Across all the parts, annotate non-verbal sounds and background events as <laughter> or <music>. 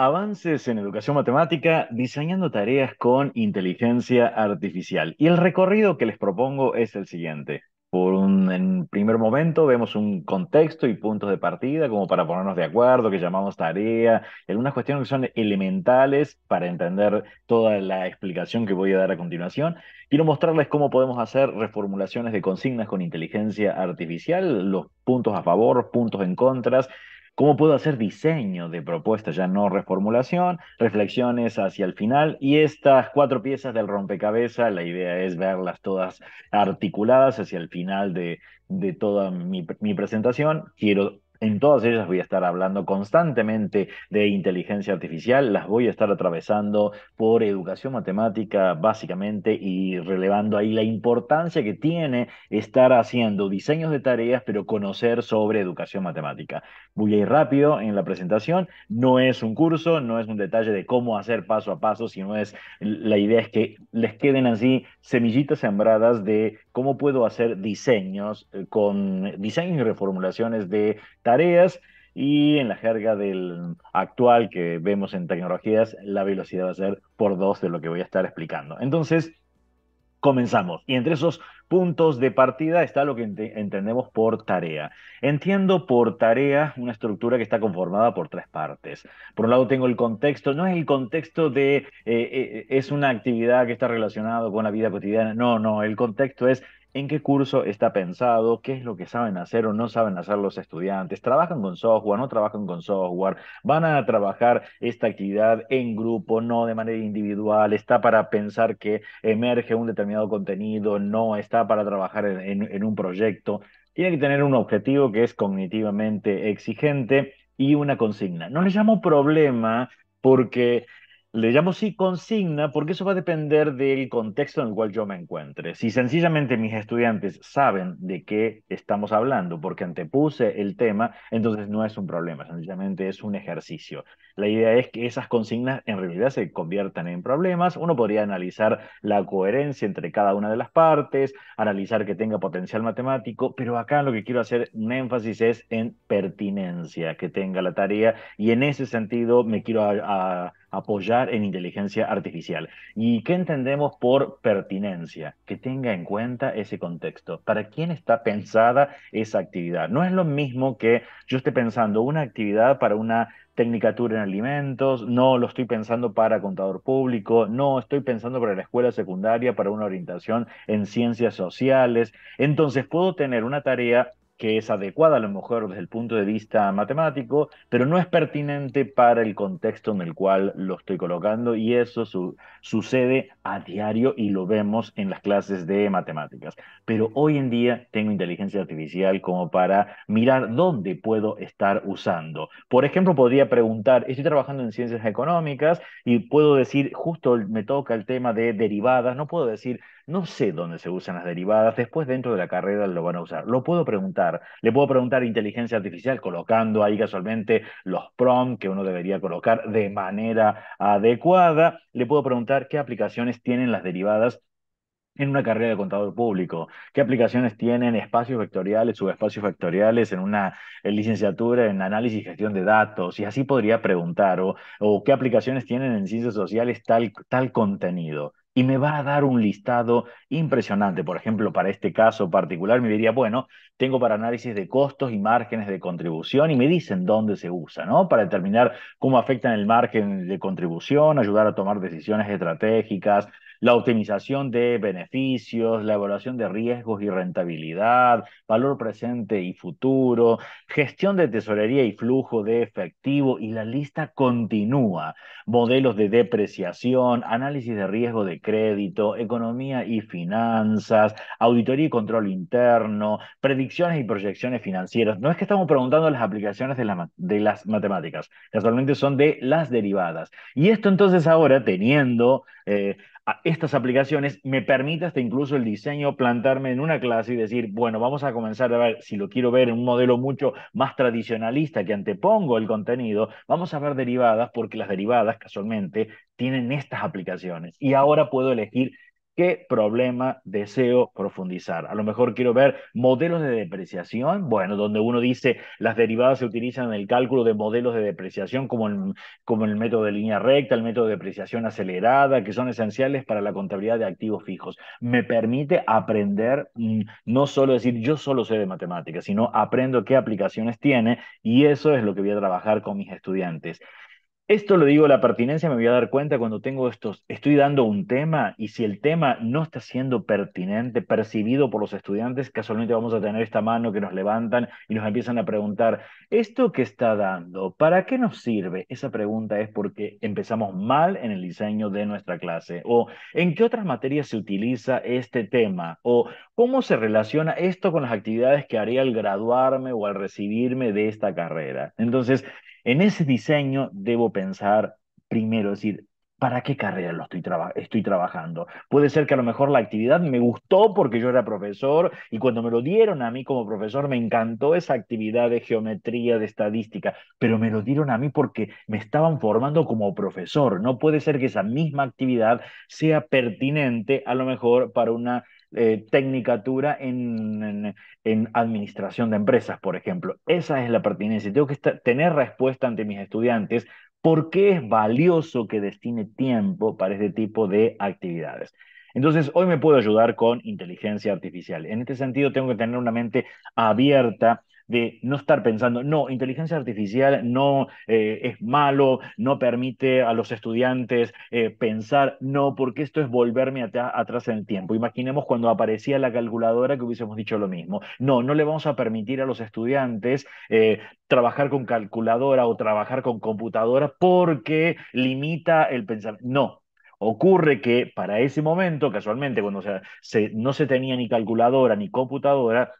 Avances en educación matemática diseñando tareas con inteligencia artificial. Y el recorrido que les propongo es el siguiente. Por un en primer momento vemos un contexto y puntos de partida como para ponernos de acuerdo, que llamamos tarea, algunas cuestiones que son elementales para entender toda la explicación que voy a dar a continuación. Quiero mostrarles cómo podemos hacer reformulaciones de consignas con inteligencia artificial, los puntos a favor, puntos en contras, cómo puedo hacer diseño de propuestas, ya no reformulación, reflexiones hacia el final. Y estas cuatro piezas del rompecabezas, la idea es verlas todas articuladas hacia el final de, de toda mi, mi presentación. Quiero en todas ellas voy a estar hablando constantemente de inteligencia artificial, las voy a estar atravesando por educación matemática básicamente y relevando ahí la importancia que tiene estar haciendo diseños de tareas, pero conocer sobre educación matemática. Voy a ir rápido en la presentación, no es un curso, no es un detalle de cómo hacer paso a paso, sino es la idea es que les queden así semillitas sembradas de cómo puedo hacer diseños eh, con diseños y reformulaciones de tareas y en la jerga del actual que vemos en tecnologías, la velocidad va a ser por dos de lo que voy a estar explicando. Entonces, comenzamos. Y entre esos puntos de partida está lo que entendemos por tarea. Entiendo por tarea una estructura que está conformada por tres partes. Por un lado tengo el contexto, no es el contexto de eh, eh, es una actividad que está relacionada con la vida cotidiana, no, no, el contexto es en qué curso está pensado, qué es lo que saben hacer o no saben hacer los estudiantes, trabajan con software, no trabajan con software, van a trabajar esta actividad en grupo, no de manera individual, está para pensar que emerge un determinado contenido, no está para trabajar en, en un proyecto. Tiene que tener un objetivo que es cognitivamente exigente y una consigna. No le llamo problema porque le llamo sí consigna porque eso va a depender del contexto en el cual yo me encuentre. Si sencillamente mis estudiantes saben de qué estamos hablando porque antepuse el tema, entonces no es un problema, sencillamente es un ejercicio. La idea es que esas consignas en realidad se conviertan en problemas. Uno podría analizar la coherencia entre cada una de las partes, analizar que tenga potencial matemático, pero acá lo que quiero hacer un énfasis es en pertinencia que tenga la tarea y en ese sentido me quiero apoyar en inteligencia artificial. ¿Y qué entendemos por pertinencia? Que tenga en cuenta ese contexto. ¿Para quién está pensada esa actividad? No es lo mismo que yo esté pensando una actividad para una Tecnicatura en alimentos, no lo estoy pensando para contador público, no estoy pensando para la escuela secundaria, para una orientación en ciencias sociales. Entonces puedo tener una tarea que es adecuada a lo mejor desde el punto de vista matemático, pero no es pertinente para el contexto en el cual lo estoy colocando y eso sucede a diario y lo vemos en las clases de matemáticas. Pero hoy en día tengo inteligencia artificial como para mirar dónde puedo estar usando. Por ejemplo, podría preguntar, estoy trabajando en ciencias económicas y puedo decir, justo me toca el tema de derivadas, no puedo decir, no sé dónde se usan las derivadas, después dentro de la carrera lo van a usar. Lo puedo preguntar le puedo preguntar inteligencia artificial colocando ahí casualmente los prompts que uno debería colocar de manera adecuada. Le puedo preguntar qué aplicaciones tienen las derivadas en una carrera de contador público? ¿Qué aplicaciones tienen espacios vectoriales, subespacios vectoriales en una licenciatura en análisis y gestión de datos? Y así podría preguntar, o, qué aplicaciones tienen en ciencias sociales tal contenido y me va a dar un listado impresionante. Por ejemplo, para este caso particular me diría, bueno, tengo para análisis de costos y márgenes de contribución y me dicen dónde se usa, ¿no? Para determinar cómo afectan el margen de contribución, ayudar a tomar decisiones estratégicas, la optimización de beneficios, la evaluación de riesgos y rentabilidad, valor presente y futuro, gestión de tesorería y flujo de efectivo y la lista continúa. Modelos de depreciación, análisis de riesgo de crédito, economía y finanzas, auditoría y control interno, predicciones y proyecciones financieras. No es que estamos preguntando las aplicaciones de, de las matemáticas, actualmente son de las derivadas. Y esto entonces ahora teniendo... Eh, estas aplicaciones me permite hasta incluso el diseño plantarme en una clase y decir, bueno, vamos a comenzar a ver, si lo quiero ver en un modelo mucho más tradicionalista que antepongo el contenido, vamos a ver derivadas porque las derivadas casualmente tienen estas aplicaciones y ahora puedo elegir ¿Qué problema deseo profundizar? A lo mejor quiero ver modelos de depreciación, bueno, donde uno dice las derivadas se utilizan en el cálculo de modelos de depreciación como el, como el método de línea recta, el método de depreciación acelerada, que son esenciales para la contabilidad de activos fijos. Me permite aprender, mm, no solo decir yo solo sé de matemáticas, sino aprendo qué aplicaciones tiene y eso es lo que voy a trabajar con mis estudiantes. Esto lo digo, la pertinencia me voy a dar cuenta cuando tengo estos, estoy dando un tema y si el tema no está siendo pertinente, percibido por los estudiantes, casualmente vamos a tener esta mano que nos levantan y nos empiezan a preguntar, ¿esto que está dando? ¿Para qué nos sirve? Esa pregunta es porque empezamos mal en el diseño de nuestra clase o ¿en qué otras materias se utiliza este tema? o ¿cómo se relaciona esto con las actividades que haré al graduarme o al recibirme de esta carrera? Entonces, en ese diseño debo pensar primero, es decir, ¿para qué carrera lo estoy, estoy trabajando? Puede ser que a lo mejor la actividad me gustó porque yo era profesor y cuando me lo dieron a mí como profesor me encantó esa actividad de geometría, de estadística, pero me lo dieron a mí porque me estaban formando como profesor. No puede ser que esa misma actividad sea pertinente a lo mejor para una eh, tecnicatura en, administración de empresas, por ejemplo. Esa es la pertinencia. Tengo que tener respuesta ante mis estudiantes por qué es valioso que destine tiempo para este tipo de actividades. Entonces, hoy me puedo ayudar con inteligencia artificial. En este sentido, tengo que tener una mente abierta de no estar pensando, no, inteligencia artificial no eh, es malo, no permite a los estudiantes eh, pensar, no, porque esto es volverme atrás en el tiempo. Imaginemos cuando aparecía la calculadora que hubiésemos dicho lo mismo. No, no le vamos a permitir a los estudiantes eh, trabajar con calculadora o trabajar con computadora porque limita el pensamiento. No, Ocurre que para ese momento, casualmente, cuando no se tenía ni calculadora ni computadora,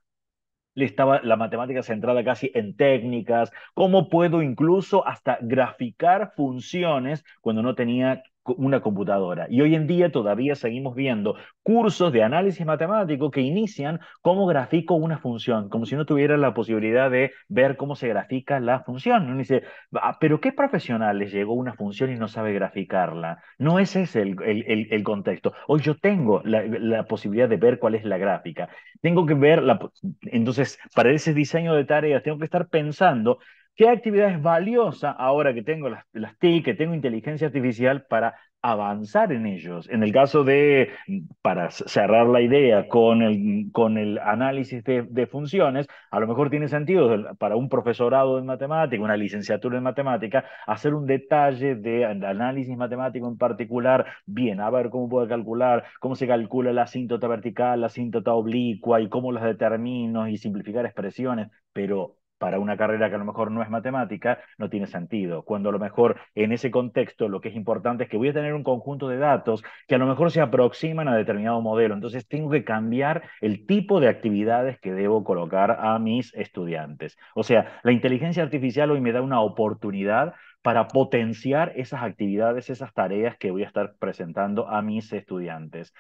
le estaba la matemática centrada casi en técnicas, cómo puedo incluso hasta graficar funciones cuando no tenía una computadora. Y hoy en día todavía seguimos viendo cursos de análisis matemático que inician cómo grafico una función, como si no tuviera la posibilidad de ver cómo se grafica la función. Uno dice, ah, pero ¿qué profesional les llegó una función y no sabe graficarla? No ese es el, el, contexto. Hoy yo tengo la, la, posibilidad de ver cuál es la gráfica. Tengo que ver, la, entonces, para ese diseño de tareas, tengo que estar pensando ¿Qué actividad es valiosa ahora que tengo las, las TIC, que tengo inteligencia artificial para avanzar en ellos? En el caso de, para cerrar la idea con el, con el análisis de, funciones, a lo mejor tiene sentido para un profesorado en matemática, una licenciatura en matemática, hacer un detalle de análisis matemático en particular, bien, a ver cómo puedo calcular, cómo se calcula la asíntota vertical, la asíntota oblicua y cómo las determino y simplificar expresiones, pero para una carrera que a lo mejor no es matemática, no tiene sentido. Cuando a lo mejor en ese contexto lo que es importante es que voy a tener un conjunto de datos que a lo mejor se aproximan a determinado modelo. Entonces tengo que cambiar el tipo de actividades que debo colocar a mis estudiantes. O sea, la inteligencia artificial hoy me da una oportunidad para potenciar esas actividades, esas tareas que voy a estar presentando a mis estudiantes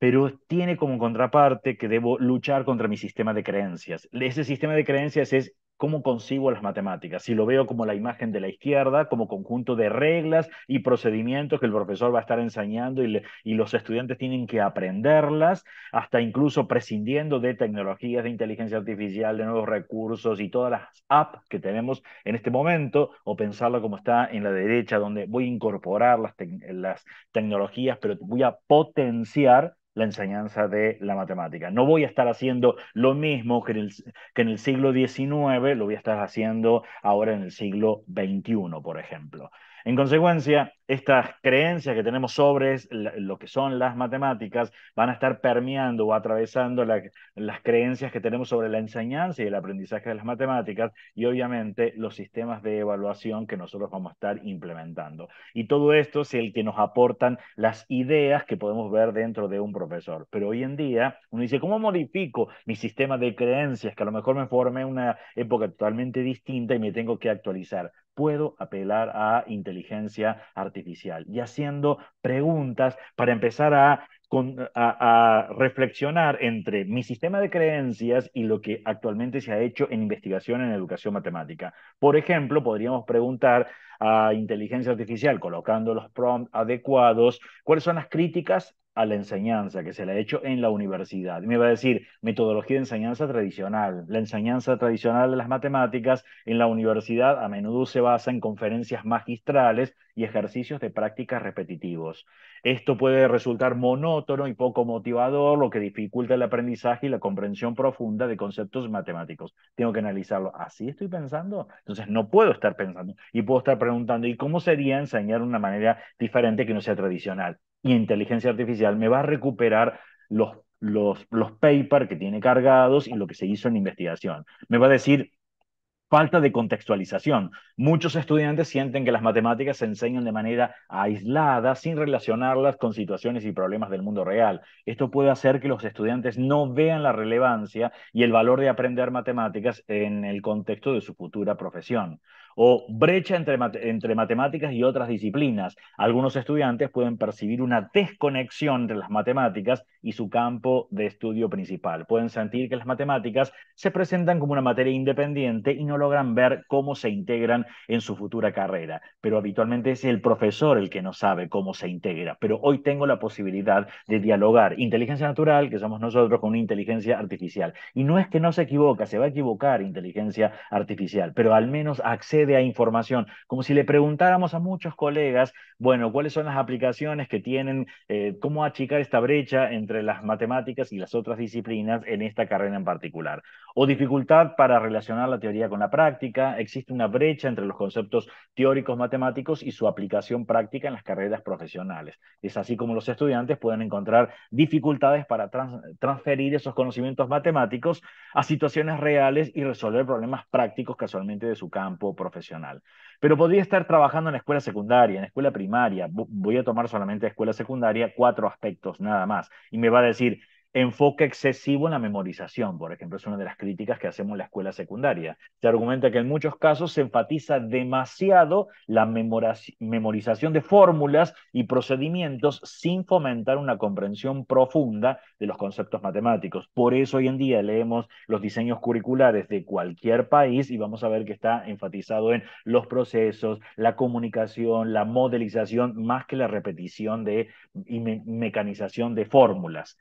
pero tiene como contraparte que debo luchar contra mi sistema de creencias. Ese sistema de creencias es cómo consigo las matemáticas, si lo veo como la imagen de la izquierda, como conjunto de reglas y procedimientos que el profesor va a estar enseñando y, y, los estudiantes tienen que aprenderlas, hasta incluso prescindiendo de tecnologías de inteligencia artificial, de nuevos recursos y todas las apps que tenemos en este momento, o pensarlo como está en la derecha, donde voy a incorporar las, las tecnologías, pero voy a potenciar la enseñanza de la matemática. No voy a estar haciendo lo mismo que en, el, que en el siglo XIX, lo voy a estar haciendo ahora en el siglo XXI, por ejemplo. En consecuencia, estas creencias que tenemos sobre lo que son las matemáticas van a estar permeando o atravesando las creencias que tenemos sobre la enseñanza y el aprendizaje de las matemáticas y obviamente los sistemas de evaluación que nosotros vamos a estar implementando. Y todo esto es el que nos aportan las ideas que podemos ver dentro de un profesor. Pero hoy en día uno dice, ¿cómo modifico mi sistema de creencias que a lo mejor me forme una época totalmente distinta y me tengo que actualizar? Puedo apelar a inteligencia artificial y haciendo preguntas para empezar a, a, reflexionar entre mi sistema de creencias y lo que actualmente se ha hecho en investigación en educación matemática. Por ejemplo, podríamos preguntar a inteligencia artificial, colocando los prompts adecuados, cuáles son las críticas a la enseñanza que se le ha hecho en la universidad. Me va a decir metodología de enseñanza tradicional. La enseñanza tradicional de las matemáticas en la universidad a menudo se basa en conferencias magistrales y ejercicios de prácticas repetitivos. Esto puede resultar monótono y poco motivador, lo que dificulta el aprendizaje y la comprensión profunda de conceptos matemáticos. Tengo que analizarlo. ¿Así estoy pensando? Entonces no puedo estar pensando y puedo estar preguntando, ¿y cómo sería enseñar de una manera diferente que no sea tradicional? Y inteligencia artificial me va a recuperar los, los, los papers que tiene cargados y lo que se hizo en investigación. Me va a decir, falta de contextualización. Muchos estudiantes sienten que las matemáticas se enseñan de manera aislada, sin relacionarlas con situaciones y problemas del mundo real. Esto puede hacer que los estudiantes no vean la relevancia y el valor de aprender matemáticas en el contexto de su futura profesión o brecha entre, entre matemáticas y otras disciplinas. Algunos estudiantes pueden percibir una desconexión entre las matemáticas y su campo de estudio principal. Pueden sentir que las matemáticas se presentan como una materia independiente y no logran ver cómo se integran en su futura carrera. Pero habitualmente es el profesor el que no sabe cómo se integra. Pero hoy tengo la posibilidad de dialogar inteligencia natural, que somos nosotros, con inteligencia artificial. Y no es que no se equivoca, se va a equivocar inteligencia artificial, pero al menos accede de información, como si le preguntáramos a muchos colegas, bueno, ¿cuáles son las aplicaciones que tienen, eh, cómo achicar esta brecha entre las matemáticas y las otras disciplinas en esta carrera en particular? O dificultad para relacionar la teoría con la práctica, existe una brecha entre los conceptos teóricos matemáticos y su aplicación práctica en las carreras profesionales. Es así como los estudiantes pueden encontrar dificultades para transferir esos conocimientos matemáticos a situaciones reales y resolver problemas prácticos casualmente de su campo profesional profesional. Pero podría estar trabajando en escuela secundaria, en escuela primaria, voy a tomar solamente escuela secundaria, cuatro aspectos nada más, y me va a decir, enfoque excesivo en la memorización, por ejemplo, es una de las críticas que hacemos en la escuela secundaria. Se argumenta que en muchos casos se enfatiza demasiado la memorización de fórmulas y procedimientos sin fomentar una comprensión profunda de los conceptos matemáticos. Por eso hoy en día leemos los diseños curriculares de cualquier país y vamos a ver que está enfatizado en los procesos, la comunicación, la modelización, más que la repetición de, y mecanización de fórmulas.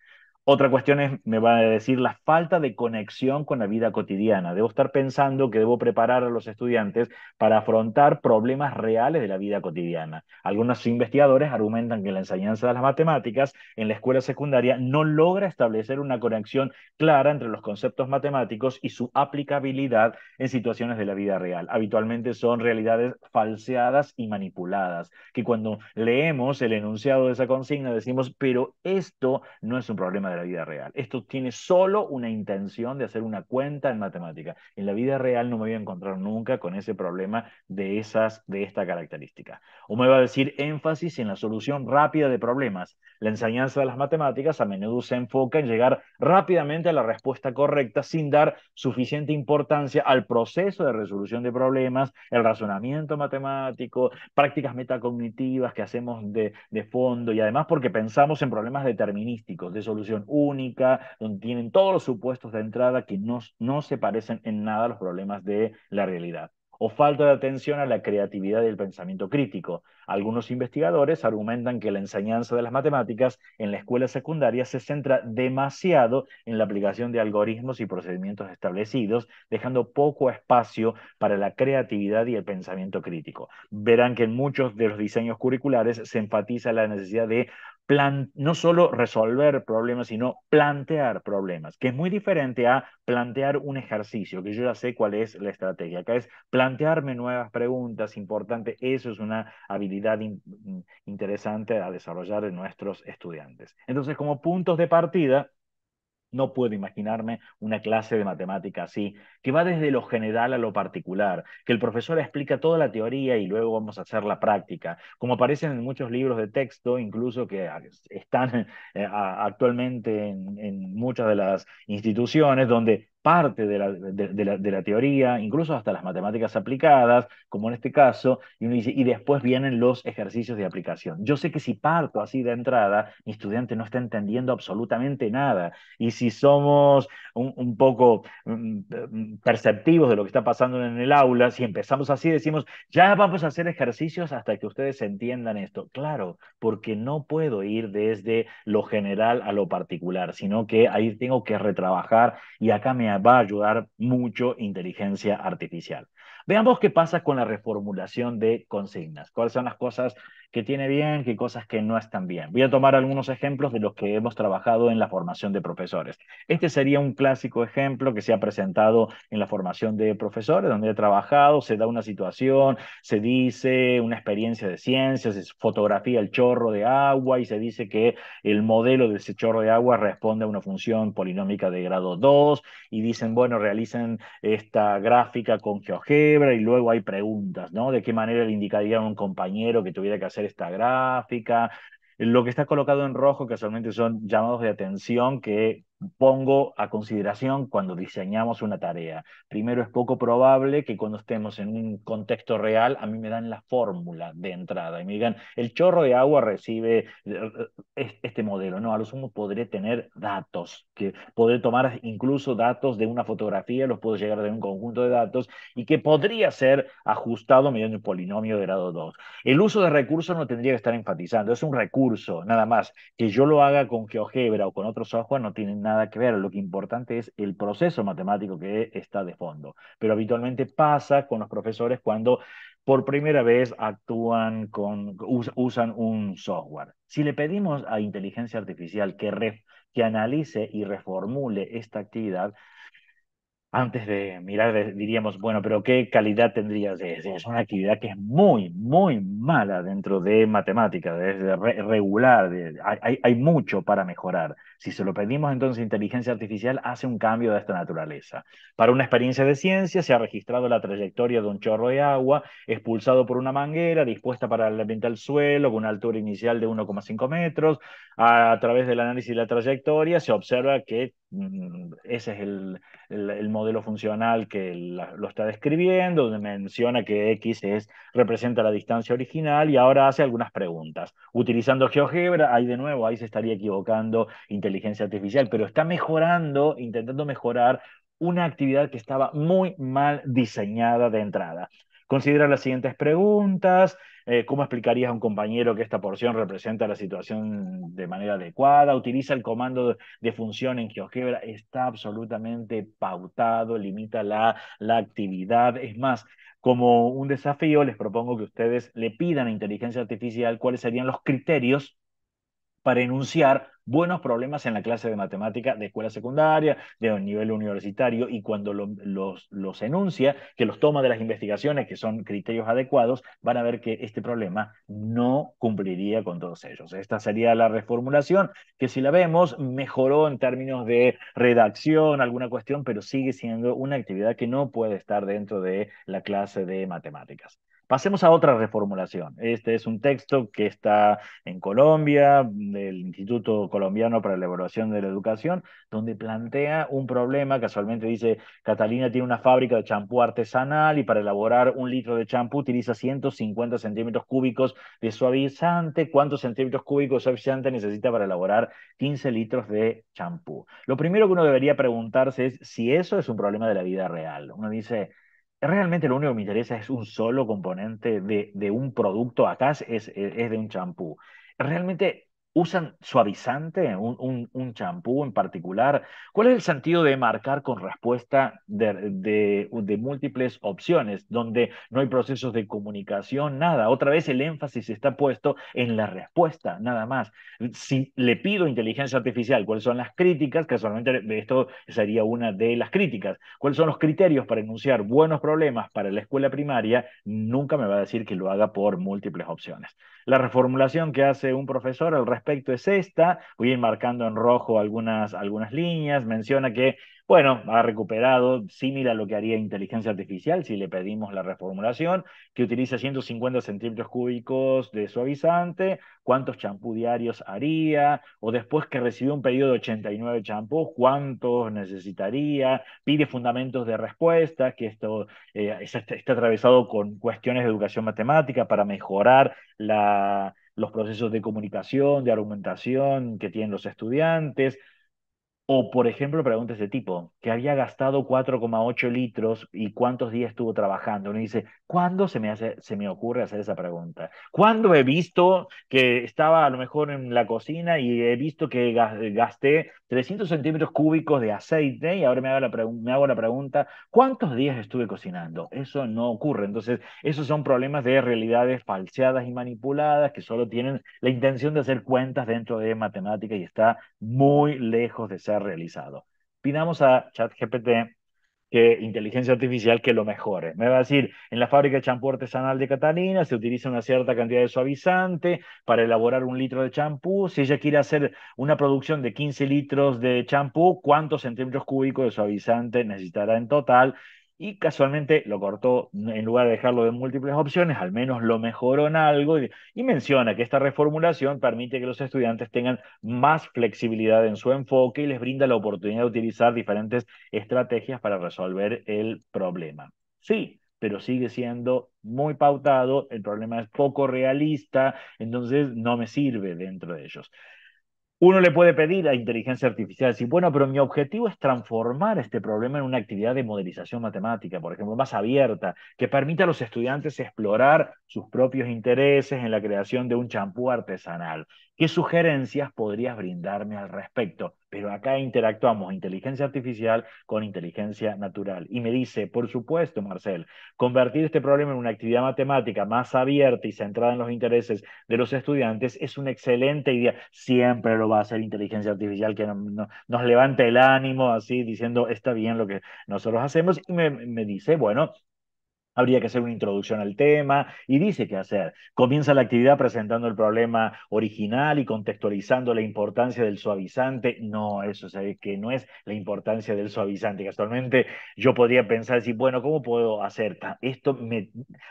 Otra cuestión es, me va a decir, la falta de conexión con la vida cotidiana. Debo estar pensando que debo preparar a los estudiantes para afrontar problemas reales de la vida cotidiana. Algunos investigadores argumentan que la enseñanza de las matemáticas en la escuela secundaria no logra establecer una conexión clara entre los conceptos matemáticos y su aplicabilidad en situaciones de la vida real. Habitualmente son realidades falseadas y manipuladas, que cuando leemos el enunciado de esa consigna decimos, pero esto no es un problema de vida real. Esto tiene solo una intención de hacer una cuenta en matemática. En la vida real no me voy a encontrar nunca con ese problema de, esas, de esta característica. O me va a decir énfasis en la solución rápida de problemas. La enseñanza de las matemáticas a menudo se enfoca en llegar rápidamente a la respuesta correcta sin dar suficiente importancia al proceso de resolución de problemas, el razonamiento matemático, prácticas metacognitivas que hacemos de, de fondo y además porque pensamos en problemas determinísticos, de solución única, donde tienen todos los supuestos de entrada que no, no se parecen en nada a los problemas de la realidad o falta de atención a la creatividad y el pensamiento crítico. Algunos investigadores argumentan que la enseñanza de las matemáticas en la escuela secundaria se centra demasiado en la aplicación de algoritmos y procedimientos establecidos, dejando poco espacio para la creatividad y el pensamiento crítico. Verán que en muchos de los diseños curriculares se enfatiza la necesidad de no solo resolver problemas, sino plantear problemas, que es muy diferente a plantear un ejercicio, que yo ya sé cuál es la estrategia. Acá es plantearme nuevas preguntas, importante, eso es una habilidad interesante a desarrollar en nuestros estudiantes. Entonces, como puntos de partida, no puedo imaginarme una clase de matemática así, que va desde lo general a lo particular, que el profesor explica toda la teoría y luego vamos a hacer la práctica, como aparecen en muchos libros de texto, incluso que están <laughs> eh, actualmente en, muchas de las instituciones, donde parte de la, de, la, teoría, incluso hasta las matemáticas aplicadas, como en este caso, y, y después vienen los ejercicios de aplicación. Yo sé que si parto así de entrada, mi estudiante no está entendiendo absolutamente nada, y si somos un, poco mm, mm, perceptivos de lo que está pasando en el aula, si empezamos así, decimos, ya vamos a hacer ejercicios hasta que ustedes entiendan esto. Claro, porque no puedo ir desde lo general a lo particular, sino que ahí tengo que retrabajar y acá me va a ayudar mucho inteligencia artificial. Veamos qué pasa con la reformulación de consignas, cuáles son las cosas que tiene bien, qué cosas que no están bien. Voy a tomar algunos ejemplos de los que hemos trabajado en la formación de profesores. Este sería un clásico ejemplo que se ha presentado en la formación de profesores, donde he trabajado, se da una situación, se dice una experiencia de ciencias, se fotografía el chorro de agua y se dice que el modelo de ese chorro de agua responde a una función polinómica de grado 2 y dicen, bueno, realicen esta gráfica con GeoGebra y luego hay preguntas, ¿no? ¿De qué manera le indicaría a un compañero que tuviera que hacer esta gráfica. Lo que está colocado en rojo, que son llamados de atención que pongo a consideración cuando diseñamos una tarea. Primero, es poco probable que cuando estemos en un contexto real, a mí me dan la fórmula de entrada y me digan, el chorro de agua recibe eh, eh, este modelo. No, a lo sumo podré tener datos, que podré tomar incluso datos de una fotografía, los puedo llegar de un conjunto de datos y que podría ser ajustado mediante un polinomio de grado 2. El uso de recursos no tendría que estar enfatizando, es un recurso, nada más. Que yo lo haga con GeoGebra o con otros software no tiene nada nada que ver. Lo que importante es el proceso matemático que está de fondo. Pero habitualmente pasa con los profesores cuando por primera vez actúan con, usan un software. Si le pedimos a inteligencia artificial que, que analice y reformule esta actividad, antes de mirar diríamos, bueno, pero ¿qué calidad tendría? Es una actividad que es muy, muy mala dentro de matemática, es regular, hay, mucho para mejorar. Si se lo pedimos, entonces inteligencia artificial hace un cambio de esta naturaleza. Para una experiencia de ciencia se ha registrado la trayectoria de un chorro de agua expulsado por una manguera dispuesta para venta el suelo con una altura inicial de 1,5 metros. a través del análisis de la trayectoria se observa que Mm, ese es el, modelo funcional que lo está describiendo, donde menciona que X es, representa la distancia original y ahora hace algunas preguntas. Utilizando GeoGebra, ahí de nuevo, ahí se estaría equivocando inteligencia artificial, pero está mejorando, intentando mejorar una actividad que estaba muy mal diseñada de entrada. Considera las siguientes preguntas. Eh, ¿Cómo explicarías a un compañero que esta porción representa la situación de manera adecuada? Utiliza el comando de, función en GeoGebra. Está absolutamente pautado, limita la, la actividad. Es más, como un desafío, les propongo que ustedes le pidan a inteligencia artificial cuáles serían los criterios para enunciar buenos problemas en la clase de matemática de escuela secundaria, de nivel universitario, y cuando los, los enuncia, que los toma de las investigaciones, que son criterios adecuados, van a ver que este problema no cumpliría con todos ellos. Esta sería la reformulación, que si la vemos, mejoró en términos de redacción, alguna cuestión, pero sigue siendo una actividad que no puede estar dentro de la clase de matemáticas. Pasemos a otra reformulación. Este es un texto que está en Colombia, del Instituto Colombiano para la Evaluación de la Educación, donde plantea un problema. Casualmente dice, Catalina tiene una fábrica de champú artesanal y para elaborar un litro de champú utiliza 150 centímetros cúbicos de suavizante. ¿Cuántos centímetros cúbicos de suavizante necesita para elaborar 15 litros de champú? Lo primero que uno debería preguntarse es si eso es un problema de la vida real. Uno dice, realmente lo único que me interesa es un solo componente de, un producto, acá es, es de un champú. Realmente ¿Usan suavizante, un champú en particular? ¿Cuál es el sentido de marcar con respuesta de, múltiples opciones, donde no hay procesos de comunicación, nada? Otra vez el énfasis está puesto en la respuesta, nada más. Si le pido inteligencia artificial, ¿cuáles son las críticas? Casualmente esto sería una de las críticas. ¿Cuáles son los criterios para enunciar buenos problemas para la escuela primaria? Nunca me va a decir que lo haga por múltiples opciones. La reformulación que hace un profesor al respecto es esta, voy a ir marcando en rojo algunas, algunas líneas, menciona que bueno, ha recuperado, similar a lo que haría inteligencia artificial si le pedimos la reformulación, que utiliza 150 centímetros cúbicos de suavizante, cuántos champú diarios haría, o después que recibió un pedido de 89 champús, cuántos necesitaría, pide fundamentos de respuesta, que esto eh, está, atravesado con cuestiones de educación matemática para mejorar los procesos de comunicación, de argumentación que tienen los estudiantes o, por ejemplo, preguntas de tipo, que había gastado 4,8 litros y cuántos días estuvo trabajando. Uno dice, ¿cuándo se me, hace, se me ocurre hacer esa pregunta? ¿Cuándo he visto que estaba a lo mejor en la cocina y he visto que gasté 300 centímetros cúbicos de aceite y ahora me hago, la me hago la pregunta, ¿cuántos días estuve cocinando? Eso no ocurre. Entonces, esos son problemas de realidades falseadas y manipuladas que solo tienen la intención de hacer cuentas dentro de matemática y está muy lejos de ser realizado. Pidamos a ChatGPT que inteligencia artificial que lo mejore. Me va a decir, en la fábrica de champú artesanal de Catalina se utiliza una cierta cantidad de suavizante para elaborar un litro de champú. Si ella quiere hacer una producción de 15 litros de champú, ¿cuántos centímetros cúbicos de suavizante necesitará en total? y casualmente lo cortó, en lugar de dejarlo de múltiples opciones, al menos lo mejoró en algo y, y, menciona que esta reformulación permite que los estudiantes tengan más flexibilidad en su enfoque y les brinda la oportunidad de utilizar diferentes estrategias para resolver el problema. Sí, pero sigue siendo muy pautado, el problema es poco realista, entonces no me sirve dentro de ellos. Uno le puede pedir a inteligencia artificial, decir, bueno, pero mi objetivo es transformar este problema en una actividad de modelización matemática, por ejemplo, más abierta, que permita a los estudiantes explorar sus propios intereses en la creación de un champú artesanal. ¿Qué sugerencias podrías brindarme al respecto? Pero acá interactuamos inteligencia artificial con inteligencia natural. Y me dice, por supuesto, Marcel, convertir este problema en una actividad matemática más abierta y centrada en los intereses de los estudiantes es una excelente idea. Siempre lo va a hacer inteligencia artificial que nos levanta el ánimo así diciendo, está bien lo que nosotros hacemos. Y me dice, bueno, habría que hacer una introducción al tema y dice qué hacer. Comienza la actividad presentando el problema original y contextualizando la importancia del suavizante. No, eso sabes que no es la importancia del suavizante, actualmente yo podría pensar, bueno, ¿cómo puedo hacer esto?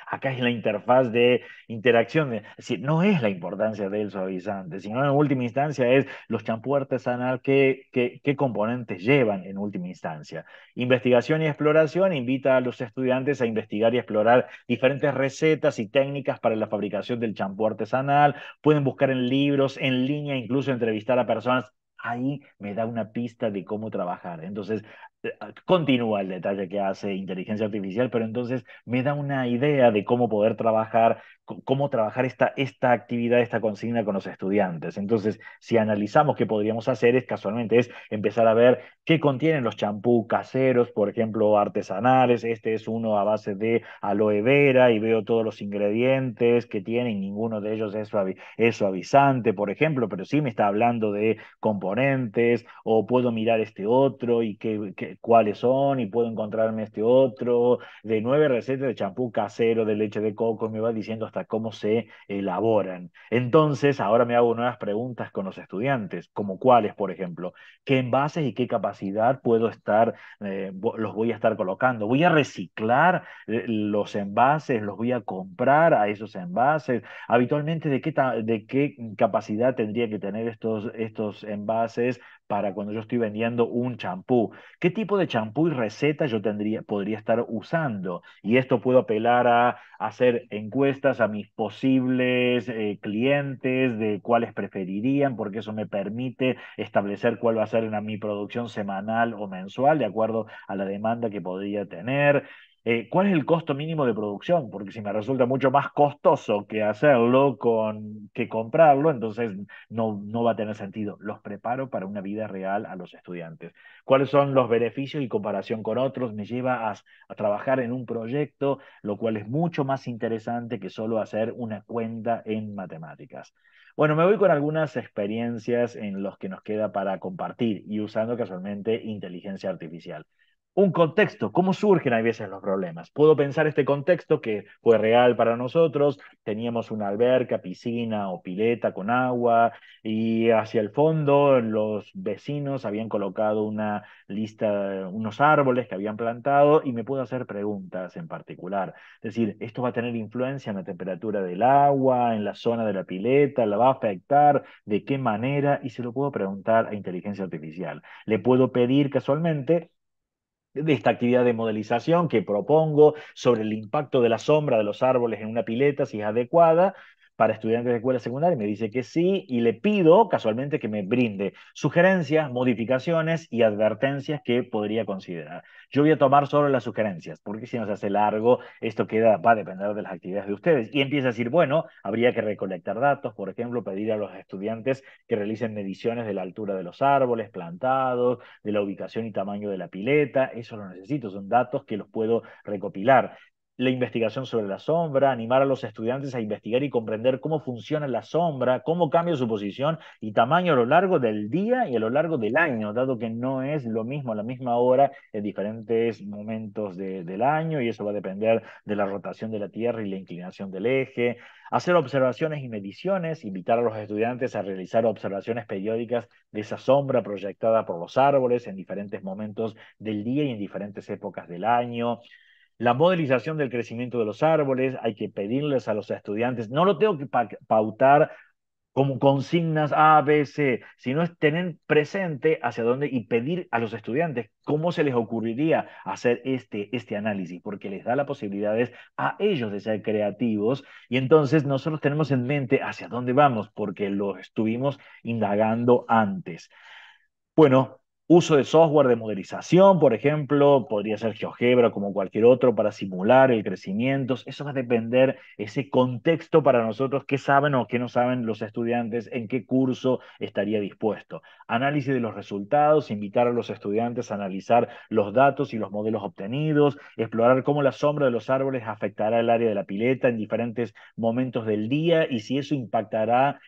acá es la interfaz de interacción. no es la importancia del suavizante, sino en última instancia es los champú artesanal, qué, qué componentes llevan en última instancia. Investigación y exploración invita a los estudiantes a investigar explorar diferentes recetas y técnicas para la fabricación del champú artesanal. Pueden buscar en libros, en línea, incluso entrevistar a personas ahí me da una pista de cómo trabajar. Entonces, eh, ah, continúa el detalle que hace inteligencia artificial, pero entonces me da una idea de cómo poder trabajar, cómo trabajar esta, esta actividad, esta consigna con los estudiantes. Entonces, si analizamos qué podríamos hacer, es casualmente es empezar a ver qué contienen los champú caseros, por ejemplo, artesanales. Este es uno a base de aloe vera y veo todos los ingredientes que tienen, ninguno de ellos es, suavizante, por ejemplo, pero sí me está hablando de componentes o puedo mirar este otro y qué eh, cuáles son y puedo encontrarme este otro, de nueve recetas de champú casero, de leche de coco, me va diciendo hasta cómo se elaboran. Entonces, ahora me hago nuevas preguntas con los estudiantes, como cuáles, por ejemplo, qué envases y qué capacidad puedo estar, eh, los voy a estar colocando, voy a reciclar eh, los envases, los voy a comprar a esos envases, habitualmente de qué, de qué capacidad tendría que tener estos, estos envases para cuando yo estoy vendiendo un champú. ¿Qué tipo de champú y receta yo tendría, podría estar usando? Y esto puedo apelar a hacer encuestas a mis posibles eh, clientes de cuáles preferirían, porque eso me permite establecer cuál va a ser mi producción semanal o mensual, de acuerdo a la demanda que podría tener. Eh, ¿cuál es el costo mínimo de producción? Porque si me resulta mucho más costoso que hacerlo con, que comprarlo, entonces no, va a tener sentido. Los preparo para una vida real a los estudiantes. ¿Cuáles son los beneficios y comparación con otros? Me lleva a, a trabajar en un proyecto, lo cual es mucho más interesante que solo hacer una cuenta en matemáticas. Bueno, me voy con algunas experiencias en las que nos queda para compartir y usando casualmente inteligencia artificial un contexto, cómo surgen a veces los problemas. Puedo pensar este contexto que fue real para nosotros, teníamos una alberca, piscina o pileta con agua y hacia el fondo los vecinos habían colocado una lista, unos árboles que habían plantado y me puedo hacer preguntas en particular. Es decir, esto va a tener influencia en la temperatura del agua, en la zona de la pileta, la va a afectar, de qué manera y se lo puedo preguntar a inteligencia artificial. Le puedo pedir casualmente de esta actividad de modelización que propongo sobre el impacto de la sombra de los árboles en una pileta, si es adecuada, para estudiantes de escuela secundaria? me dice que sí, y le pido casualmente que me brinde sugerencias, modificaciones y advertencias que podría considerar. Yo voy a tomar solo las sugerencias, porque si nos hace largo, esto queda, va a depender de las actividades de ustedes. Y empieza a decir, bueno, habría que recolectar datos, por ejemplo, pedir a los estudiantes que realicen mediciones de la altura de los árboles plantados, de la ubicación y tamaño de la pileta, eso lo necesito, son datos que los puedo recopilar la investigación sobre la sombra, animar a los estudiantes a investigar y comprender cómo funciona la sombra, cómo cambia su posición y tamaño a lo largo del día y a lo largo del año, dado que no es lo mismo a la misma hora en diferentes momentos del año y eso va a depender de la rotación de la Tierra y la inclinación del eje, hacer observaciones y mediciones, invitar a los estudiantes a realizar observaciones periódicas de esa sombra proyectada por los árboles en diferentes momentos del día y en diferentes épocas del año la modelización del crecimiento de los árboles, hay que pedirles a los estudiantes, no lo tengo que pautar como consignas A, B, C, sino es tener presente hacia dónde y pedir a los estudiantes cómo se les ocurriría hacer este, este análisis, porque les da las posibilidades a ellos de ser creativos y entonces nosotros tenemos en mente hacia dónde vamos, porque lo estuvimos indagando antes. Bueno, uso de software de modelización, por ejemplo, podría ser GeoGebra como cualquier otro para simular el crecimiento. Eso va a depender ese contexto para nosotros, qué saben o qué no saben los estudiantes, en qué curso estaría dispuesto. Análisis de los resultados, invitar a los estudiantes a analizar los datos y los modelos obtenidos, explorar cómo la sombra de los árboles afectará el área de la pileta en diferentes momentos del día y si eso impactará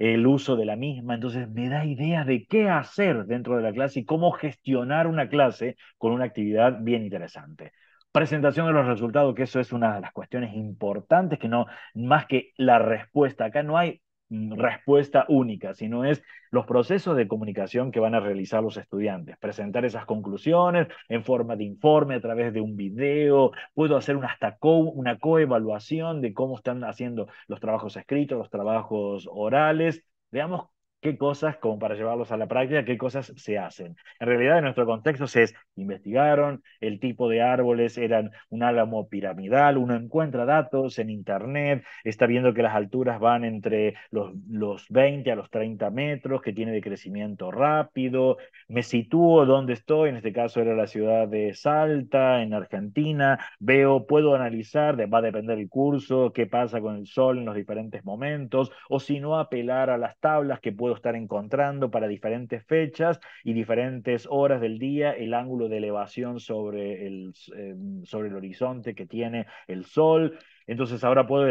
el uso de la misma, entonces me da ideas de qué hacer dentro de la clase y cómo gestionar una clase con una actividad bien interesante. Presentación de los resultados, que eso es una de las cuestiones importantes, que no, más que la respuesta, acá no hay Mm, respuesta única, sino es los procesos de comunicación que van a realizar los estudiantes, presentar esas conclusiones en forma de informe a través de un video, puedo hacer una, hasta una coevaluación de cómo están haciendo los trabajos escritos, los trabajos orales, veamos qué cosas, como para llevarlos a la práctica, qué cosas se hacen. En realidad, en nuestro contexto se investigaron, el tipo de árboles eran un álamo piramidal, uno encuentra datos en Internet, está viendo que las alturas van entre los, los 20 a los 30 metros, que tiene de crecimiento rápido, me sitúo donde estoy, en este caso era la ciudad de Salta, en Argentina, veo, puedo analizar, va a depender el curso, qué pasa con el sol en los diferentes momentos, o si no, apelar a las tablas que estar encontrando para diferentes fechas y diferentes horas del día, el ángulo de elevación sobre el, em, sobre el horizonte que tiene el sol. Entonces ahora puedo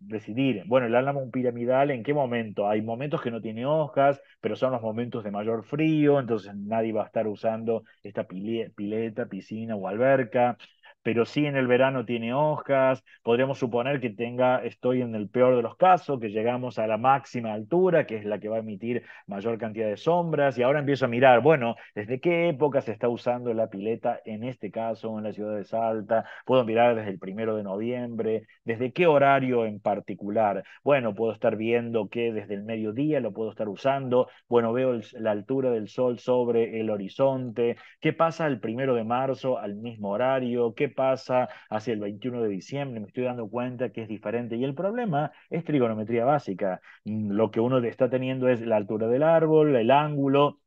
decidir, bueno, el álamo piramidal, ¿en qué momento? Hay momentos que no tiene hojas, pero son los momentos de mayor frío, entonces nadie va a estar usando esta pileta, piscina o alberca pero sí en el verano tiene hojas, podríamos suponer que tenga, estoy en el peor de los casos, que llegamos a la máxima altura, que es la que va a emitir mayor cantidad de sombras, y ahora empiezo a mirar, bueno, ¿desde qué época se está usando la pileta en este caso en la ciudad de Salta? Puedo mirar desde el primero de noviembre, ¿desde qué horario en particular? Bueno, puedo estar viendo que desde el mediodía lo puedo estar usando, bueno, veo la altura del sol sobre el horizonte, ¿qué pasa el primero de marzo al mismo horario? ¿Qué pasa hacia el 21 de diciembre, me estoy dando cuenta que es diferente. Y el problema es trigonometría básica. Mm, lo que uno está teniendo es la altura del árbol, el ángulo,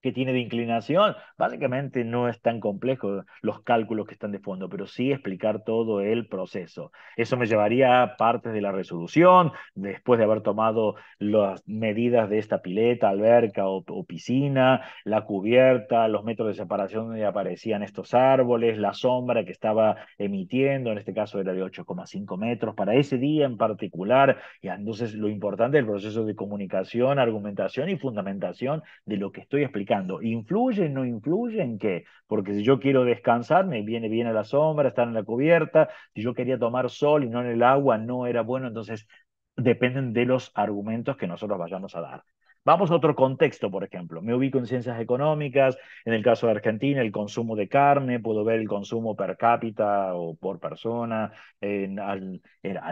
que tiene de inclinación. Básicamente no es tan complejo los cálculos que están de fondo, pero sí explicar todo el proceso. Eso me llevaría a partes de la resolución, después de haber tomado las medidas de esta pileta, alberca o, o piscina, la cubierta, los metros de separación donde aparecían estos árboles, la sombra que estaba emitiendo, en este caso era de 8,5 metros para ese día en particular. Y entonces lo importante es el proceso de comunicación, argumentación y fundamentación de lo que estoy explicando influyen influye? ¿En qué? Porque si yo quiero descansar, me viene bien a la sombra, estar en la cubierta. Si yo quería tomar sol y no en el agua, no era bueno. Entonces, dependen de los argumentos que nosotros vayamos a dar. Vamos a otro contexto, por ejemplo. Me ubico en ciencias económicas, en el caso de Argentina, el consumo de carne, puedo ver el consumo per cápita o por persona al,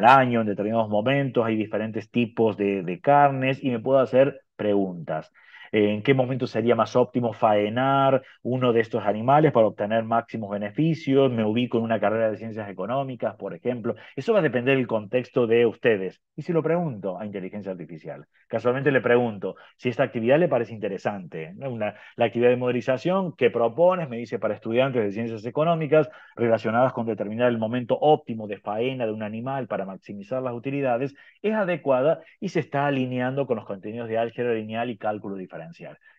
año, en determinados momentos, hay diferentes tipos de carnes y me puedo hacer preguntas en qué momento sería más óptimo faenar uno de estos animales para obtener máximos beneficios, me ubico en una carrera de ciencias económicas, por ejemplo. Eso va a depender del contexto de ustedes. Y si lo pregunto a inteligencia artificial, casualmente le pregunto si esta actividad le parece interesante, ¿no? una, la actividad de modelización que propones, me dice, para estudiantes de ciencias económicas relacionadas con determinar el momento óptimo de faena de un animal para maximizar las utilidades, es adecuada y se está alineando con los contenidos de álgebra lineal y cálculo diferencial.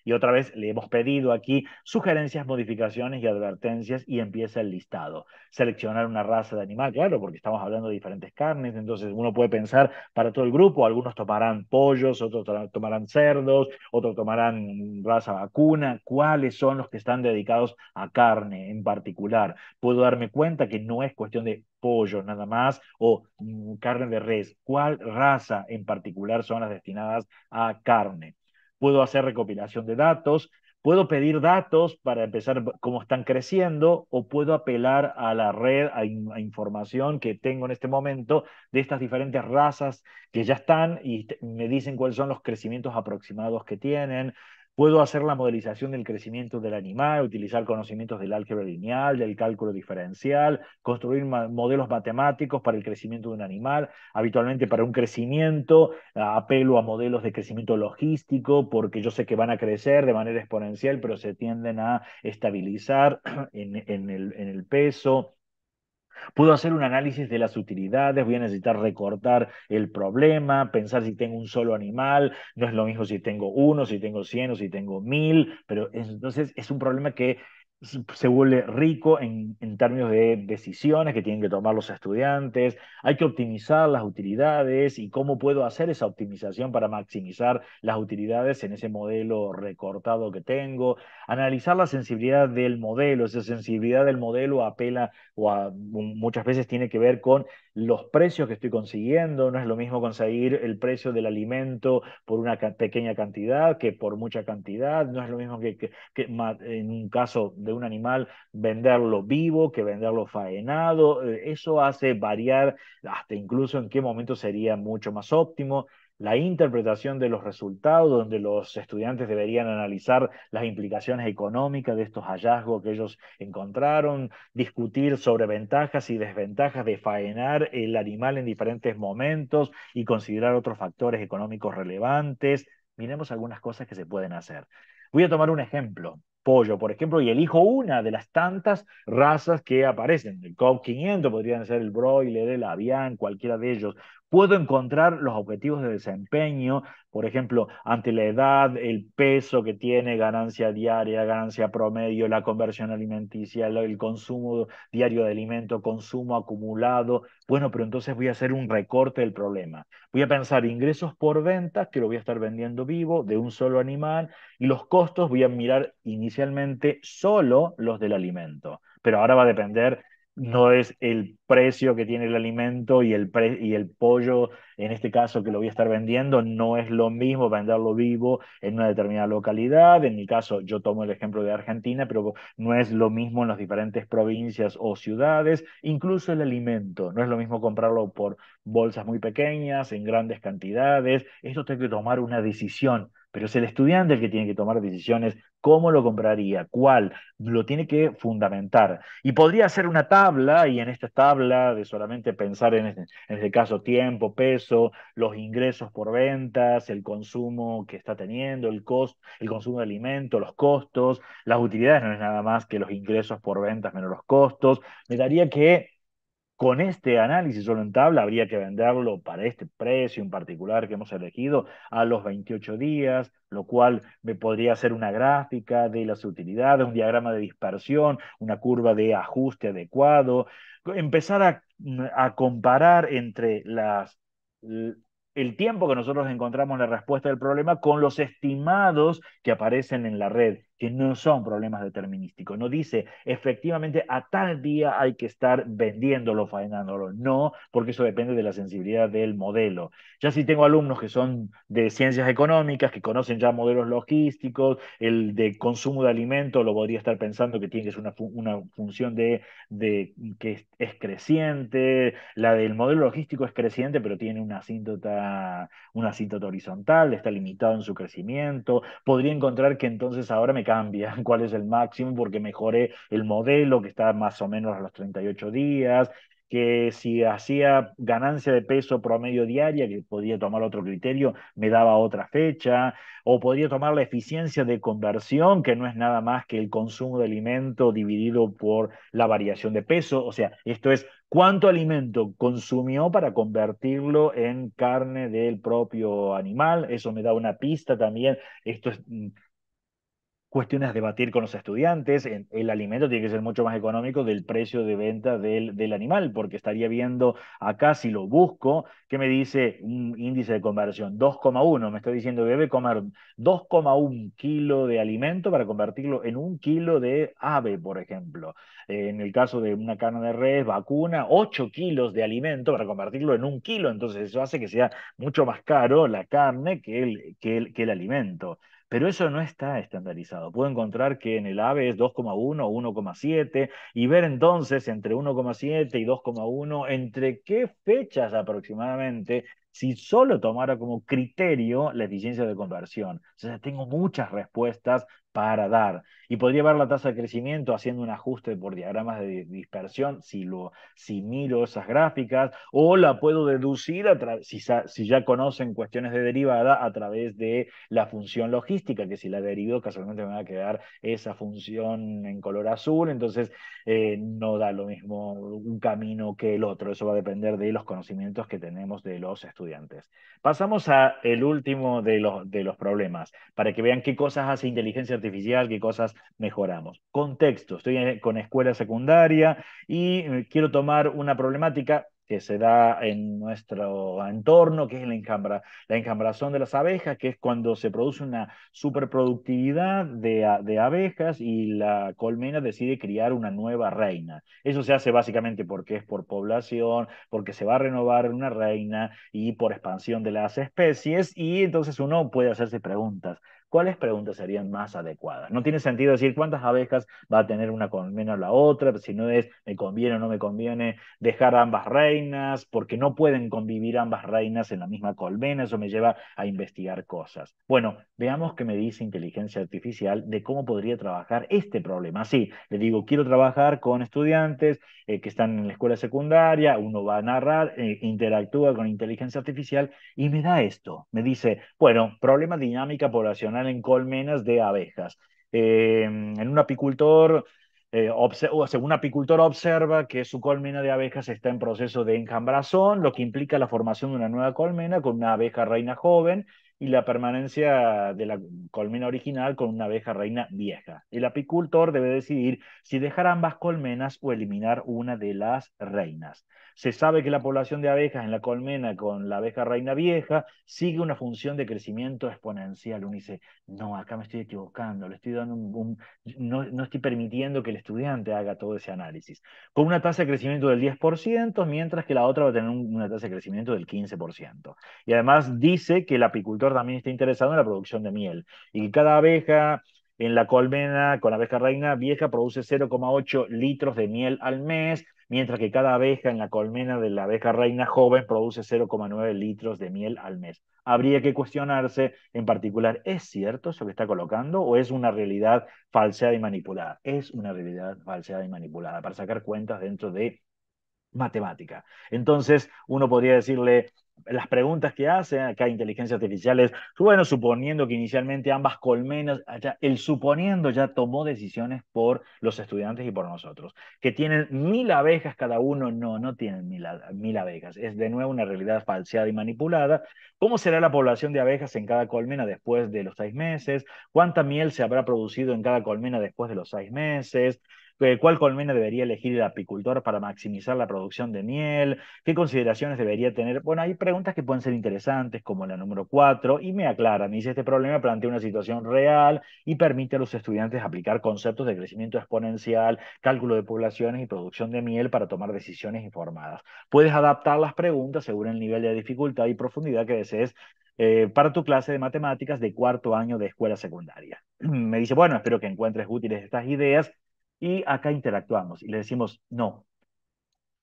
Y otra vez le hemos pedido aquí sugerencias, modificaciones y advertencias y empieza el listado. Seleccionar una raza de animal, claro, porque estamos hablando de diferentes carnes, entonces uno puede pensar para todo el grupo, algunos tomarán pollos, otros tomarán cerdos, otros tomarán raza vacuna, cuáles son los que están dedicados a carne en particular. Puedo darme cuenta que no es cuestión de pollo nada más o mm, carne de res, cuál raza en particular son las destinadas a carne puedo hacer recopilación de datos, puedo pedir datos para empezar cómo están creciendo o puedo apelar a la red, a, información que tengo en este momento de estas diferentes razas que ya están y me dicen cuáles son los crecimientos aproximados que tienen, Puedo hacer la modelización del crecimiento del animal, utilizar conocimientos del álgebra lineal, del cálculo diferencial, construir modelos matemáticos para el crecimiento de un animal. Habitualmente para un crecimiento apelo a modelos de crecimiento logístico porque yo sé que van a crecer de manera exponencial, pero se tienden a estabilizar <clears throat> en, en el peso. Puedo hacer un análisis de las utilidades, voy a necesitar recortar el problema, pensar si tengo un solo animal, no es lo mismo si tengo uno, si tengo cien o si tengo mil, pero entonces es un problema que se vuelve rico en, en, términos de decisiones que tienen que tomar los estudiantes, hay que optimizar las utilidades y cómo puedo hacer esa optimización para maximizar las utilidades en ese modelo recortado que tengo analizar la sensibilidad del modelo. Esa sensibilidad del modelo apela o muchas veces tiene que ver con los precios que estoy consiguiendo. No es lo mismo conseguir el precio del alimento por una pequeña cantidad que por mucha cantidad. No es lo mismo que en un caso de un animal venderlo vivo que venderlo faenado. Eh, eso hace variar hasta incluso en qué momento sería mucho más óptimo la interpretación de los resultados, donde los estudiantes deberían analizar las implicaciones económicas de estos hallazgos que ellos encontraron, discutir sobre ventajas y desventajas de faenar el animal en diferentes momentos y considerar otros factores económicos relevantes. Miremos algunas cosas que se pueden hacer. Voy a tomar un ejemplo, pollo, por ejemplo, y elijo una de las tantas razas que aparecen. El COP 500 podrían ser el broiler, el Avian, cualquiera de ellos. Puedo encontrar los objetivos de desempeño, por ejemplo, ante la edad, el peso que tiene, ganancia diaria, ganancia promedio, la conversión alimenticia, el consumo diario de alimento, consumo acumulado. Bueno, pero entonces voy a hacer un recorte del problema. Voy a pensar ingresos por ventas, que lo voy a estar vendiendo vivo de un solo animal, y los costos voy a mirar inicialmente solo los del alimento pero ahora va a depender no es el precio que tiene el alimento y el, y el pollo, en este caso que lo voy a estar vendiendo, no es lo mismo venderlo vivo en una determinada localidad. En mi caso, yo tomo el ejemplo de Argentina, pero no es lo mismo en las diferentes provincias o ciudades. Incluso el alimento, no es lo mismo comprarlo por bolsas muy pequeñas, en grandes cantidades. Esto tiene que tomar una decisión pero es el estudiante el que tiene que tomar decisiones cómo lo compraría, cuál, lo tiene que fundamentar. Y podría hacer una tabla, y en esta tabla de solamente pensar este, en este, caso tiempo, peso, los ingresos por ventas, el consumo que está teniendo, el, el consumo de alimentos, los costos, las utilidades, no es nada más que los ingresos por ventas menos los costos. Me daría que con este análisis solo en tabla habría que venderlo para este precio en particular que hemos elegido a los 28 días, lo cual me podría hacer una gráfica de las utilidades, un diagrama de dispersión, una curva de ajuste adecuado, empezar a, a comparar entre las el tiempo que nosotros encontramos la respuesta del problema con los estimados que aparecen en la red que no son problemas determinísticos. No dice, efectivamente, a tal día hay que estar vendiéndolo, faenándolo. No, porque eso depende de la sensibilidad del modelo. Ya si tengo alumnos que son de ciencias económicas, que conocen ya modelos logísticos, el de consumo de alimentos, lo podría estar pensando que tiene que ser una, una función de, de que es, creciente. La del modelo logístico es creciente, pero tiene una asíntota, una asíntota horizontal, está limitado en su crecimiento. Podría encontrar que entonces ahora me cambia, <laughs> cuál es el máximo, porque mejoré el modelo que está más o menos a los 38 días, que si hacía ganancia de peso promedio diaria, que podía tomar otro criterio, me daba otra fecha, o podía tomar la eficiencia de conversión, que no es nada más que el consumo de alimento dividido por la variación de peso, o sea, esto es cuánto alimento consumió para convertirlo en carne del propio animal, eso me da una pista también, esto es mm, cuestiones a debatir con los estudiantes, el alimento tiene que ser mucho más económico del precio de venta del, animal, porque estaría viendo acá, si lo busco, ¿qué me dice un índice de conversión, 2,1, me está diciendo debe comer 2,1 kilo de alimento para convertirlo en un kilo de ave, por ejemplo. en el caso de una carne de res, vacuna, 8 kilos de alimento para convertirlo en un kilo, entonces eso hace que sea mucho más caro la carne que el alimento pero eso no está estandarizado. Puedo encontrar que en el AVE es 2,1 o 1,7 y ver entonces entre 1,7 y 2,1 entre qué fechas aproximadamente si solo tomara como criterio la eficiencia de conversión. O sea, tengo muchas respuestas para dar. Y podría ver la tasa de crecimiento haciendo un ajuste por diagramas de dispersión si, lo, si miro esas gráficas, o la puedo deducir a si, ya conocen cuestiones de derivada a través de la función logística, que si la derivo casualmente me va a quedar esa función en color azul, entonces eh, no da lo mismo un camino que el otro, eso va a depender de los conocimientos que tenemos de los estudiantes Pasamos a el último de los, de los problemas, para que vean qué cosas hace inteligencia artificial, qué cosas mejoramos. Contexto, estoy con escuela secundaria y eh, quiero tomar una problemática que se da en nuestro entorno, que es la, la encambración de las abejas, que es cuando se produce una superproductividad de, abejas y la colmena decide criar una nueva reina. Eso se hace básicamente porque es por población, porque se va a renovar una reina y por expansión de las especies, y entonces uno puede hacerse preguntas. ¿cuáles preguntas serían más adecuadas? No tiene sentido decir cuántas abejas va a tener una colmena o la otra, si no es me conviene o no me conviene dejar ambas reinas, porque no pueden convivir ambas reinas en la misma colmena, eso me lleva a investigar cosas. Bueno, veamos qué me dice inteligencia artificial de cómo podría trabajar este problema. Sí, le digo, quiero trabajar con estudiantes eh, que están en la escuela secundaria, uno va a narrar, eh, interactúa con inteligencia artificial y me da esto, me dice, bueno, problema dinámica poblacional en colmenas de abejas. Em, en un apicultor, eh, un apicultor observa que su colmena de abejas está en proceso de enjambrazón, lo que implica la formación de una nueva colmena con una abeja reina joven y la permanencia de la colmena original con una abeja reina vieja. El apicultor debe decidir si dejar ambas colmenas o eliminar una de las reinas. Se sabe que la población de abejas en la colmena con la abeja reina vieja sigue una función de crecimiento exponencial. Uno dice, no, acá me estoy equivocando, le estoy dando un, no estoy permitiendo que el estudiante haga todo ese análisis. Con una tasa de crecimiento del 10%, mientras que la otra va a tener una tasa de crecimiento del 15%. Y además dice que el apicultor también está interesado en la producción de miel y cada abeja en la colmena con la abeja reina vieja produce 0,8 litros de miel al mes, mientras que cada abeja en la colmena de la abeja reina joven produce 0,9 litros de miel al mes. Habría que cuestionarse en particular, ¿es cierto eso que está colocando o es una realidad falseada y manipulada? Es una realidad falseada y manipulada para sacar cuentas dentro de matemática. Entonces, uno podría decirle, las preguntas que hace acá inteligencia artificial es, bueno, suponiendo que inicialmente ambas colmenas, el suponiendo ya tomó decisiones por los estudiantes y por nosotros, que tienen mil abejas cada uno, no, no tienen mil, mil abejas, es de nuevo una realidad falseada y manipulada. ¿Cómo será la población de abejas en cada colmena después de los seis meses? ¿Cuánta miel se habrá producido en cada colmena después de los seis meses? Eh, cuál colmena debería elegir el apicultor para maximizar la producción de miel, qué consideraciones debería tener. Bueno, hay preguntas que pueden ser interesantes, como la número 4, y me aclara, me dice, este problema plantea una situación real y permite a los estudiantes aplicar conceptos de crecimiento exponencial, cálculo de poblaciones y producción de miel para tomar decisiones informadas. Puedes adaptar las preguntas según el nivel de dificultad y profundidad que desees eh, para tu clase de matemáticas de cuarto año de escuela secundaria. <clears throat> Me dice, bueno, espero que encuentres útiles estas ideas y acá interactuamos y le decimos, no,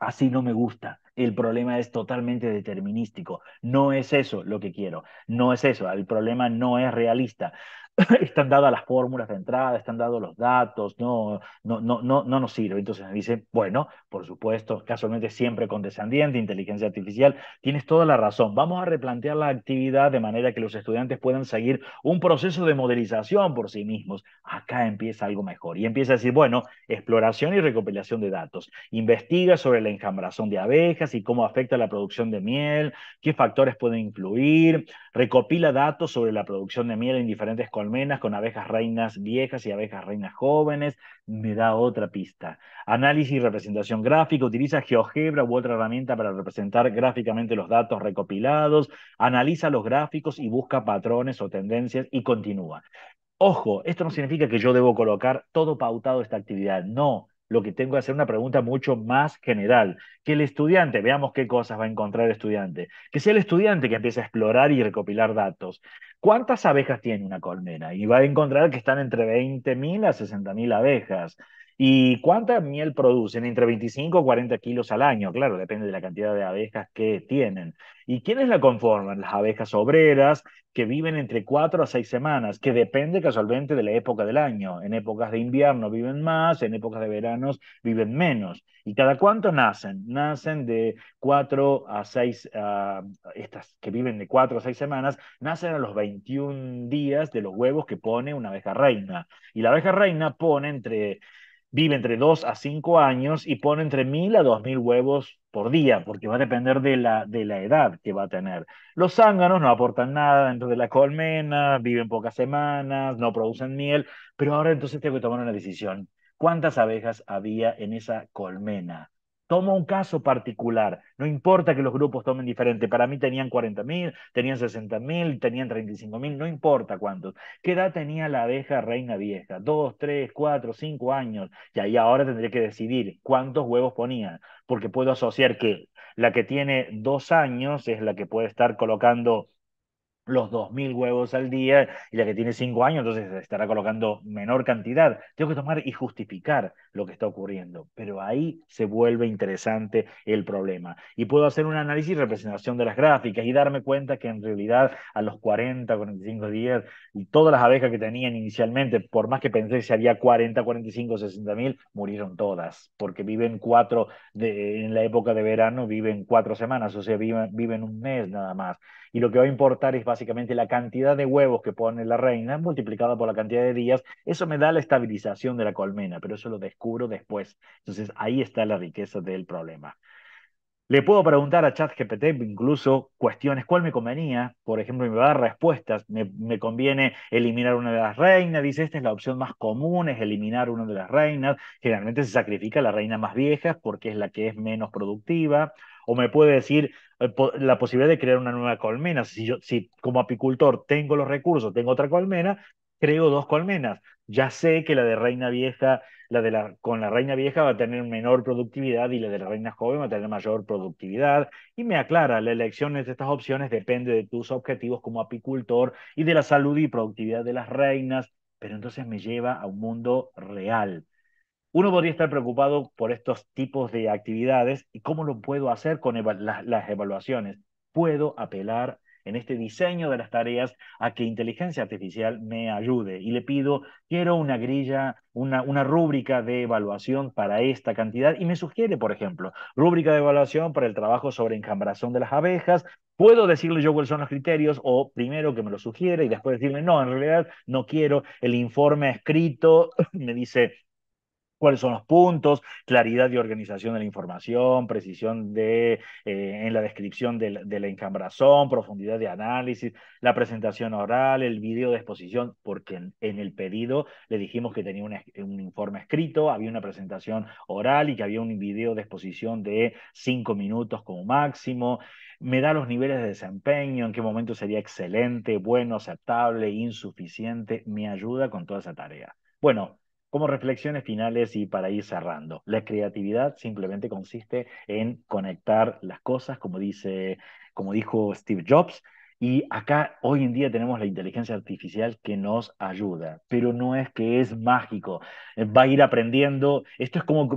así no me gusta, el problema es totalmente determinístico. No es eso lo que quiero, no es eso, el problema no es realista. <laughs> están dadas las fórmulas de entrada, están dados los datos, no, no, no, no, no nos sirve. Entonces me dice, bueno, por supuesto, casualmente siempre descendiente, inteligencia artificial, tienes toda la razón. Vamos a replantear la actividad de manera que los estudiantes puedan seguir un proceso de modelización por sí mismos. Acá empieza algo mejor. Y empieza a decir, bueno, exploración y recopilación de datos. Investiga sobre la enjambrazón de abejas y cómo afecta la producción de miel, qué factores pueden influir, recopila datos sobre la producción de miel en diferentes colmenas con abejas reinas viejas y abejas reinas jóvenes, me da otra pista. Análisis y representación gráfica, utiliza GeoGebra u otra herramienta para representar gráficamente los datos recopilados, analiza los gráficos y busca patrones o tendencias y continúa. Ojo, esto no significa que yo debo colocar todo pautado esta actividad, no lo que tengo que hacer una pregunta mucho más general. Que el estudiante, veamos qué cosas va a encontrar el estudiante, que sea el estudiante que empiece a explorar y recopilar datos. ¿Cuántas abejas tiene una colmena? Y va a encontrar que están entre 20.000 a 60.000 abejas. ¿Y cuánta miel producen? Entre 25 y 40 kilos al año, claro, depende de la cantidad de abejas que tienen. ¿Y quiénes la conforman? Las abejas obreras, que viven entre 4 a 6 semanas, que depende casualmente de la época del año. En épocas de invierno viven más, en épocas de verano viven menos. ¿Y cada cuánto nacen? Nacen de 4 a 6, ah, estas que viven de 4 a 6 semanas, nacen a los 21 días de los huevos que pone una abeja reina. Y la abeja reina pone entre vive entre 2 a 5 años y pone entre 1000 a 2000 huevos por día, porque va a depender de la, de la edad que va a tener. Los zánganos no aportan nada dentro de la colmena, viven pocas semanas, no producen miel, pero ahora entonces tengo que tomar una decisión. ¿Cuántas abejas había en esa colmena? toma un caso particular, no importa que los grupos tomen diferente, para mí tenían 40.000, tenían 60.000, tenían 35.000, no importa cuántos. ¿Qué edad tenía la abeja reina vieja? Dos, tres, cuatro, cinco años, y ahí ahora tendré que decidir cuántos huevos ponía, porque puedo asociar que la que tiene dos años es la que puede estar colocando los 2.000 huevos al día y la que tiene 5 años, entonces estará colocando menor cantidad. Tengo que tomar y justificar lo que está ocurriendo, pero ahí se vuelve interesante el problema. Y puedo hacer un análisis y representación de las gráficas y darme cuenta que en realidad a los 40, 45 días y todas las abejas que tenían inicialmente, por más que pensé si había 40, 45, 60.000 murieron todas, porque viven cuatro, de, en la época de verano viven cuatro semanas, o sea, viven un mes nada más y lo que va a importar es básicamente la cantidad de huevos que pone la reina multiplicada por la cantidad de días. Eso me da la estabilización de la colmena, pero eso lo descubro después. Entonces ahí está la riqueza del problema. Le puedo preguntar a ChatGPT incluso cuestiones, ¿cuál me convenía? Por ejemplo, me va a dar respuestas, me, conviene eliminar una de las reinas, dice, esta es la opción más común, es eliminar una de las reinas, generalmente se sacrifica la reina más vieja porque es la que es menos productiva, o me puede decir, eh, la posibilidad de crear una nueva colmena. Si yo, si como apicultor tengo los recursos, tengo otra colmena, creo dos colmenas. Ya sé que la de reina vieja, la de la, con la reina vieja va a tener menor productividad y la de la reina joven va a tener mayor productividad. Y me aclara, la elección de estas opciones depende de tus objetivos como apicultor y de la salud y productividad de las reinas, pero entonces me lleva a un mundo real uno podría estar preocupado por estos tipos de actividades y cómo lo puedo hacer con las evaluaciones. Puedo apelar en este diseño de las tareas a que inteligencia artificial me ayude y le pido, quiero una grilla, una, una rúbrica de evaluación para esta cantidad y me sugiere, por ejemplo, rúbrica de evaluación para el trabajo sobre encambración de las abejas. Puedo decirle yo cuáles son los criterios o primero que me lo sugiere y después decirle, no, en realidad no quiero el informe escrito, <laughs> me dice cuáles son los puntos, claridad y organización de la información, precisión de, eh, en la descripción de la, encambración encambrazón, profundidad de análisis, la presentación oral, el video de exposición, porque en, el pedido le dijimos que tenía un informe escrito, había una presentación oral y que había un video de exposición de cinco minutos como máximo. Me da los niveles de desempeño, en qué momento sería excelente, bueno, aceptable, insuficiente, me ayuda con toda esa tarea. Bueno, como reflexiones finales y para ir cerrando, la creatividad simplemente consiste en conectar las cosas, como dice, como dijo Steve Jobs, y acá hoy en día tenemos la inteligencia artificial que nos ayuda, pero no es que es mágico. Eh, va a ir aprendiendo. Esto es como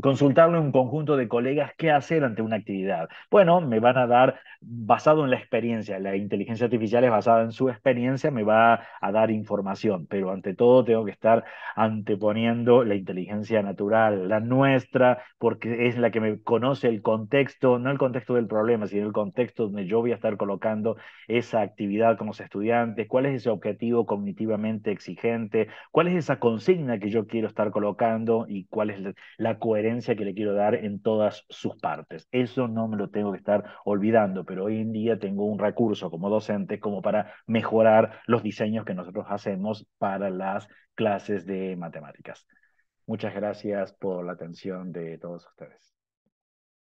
consultarle a un conjunto de colegas qué hacer ante una actividad. Bueno, me van a dar, basado en la experiencia, la inteligencia artificial es basada en su experiencia, me va a dar información, pero ante todo tengo que estar anteponiendo la inteligencia natural, la nuestra, porque es la que me conoce el contexto, no el contexto del problema, sino el contexto donde yo voy a estar colocando esa actividad como estudiantes, cuál es ese objetivo cognitivamente exigente, cuál es esa consigna que yo quiero estar colocando y cuál es la coherencia que le quiero dar en todas sus partes. Eso no me lo tengo que estar olvidando, pero hoy en día tengo un recurso como docente como para mejorar los diseños que nosotros hacemos para las clases de matemáticas. Muchas gracias por la atención de todos ustedes.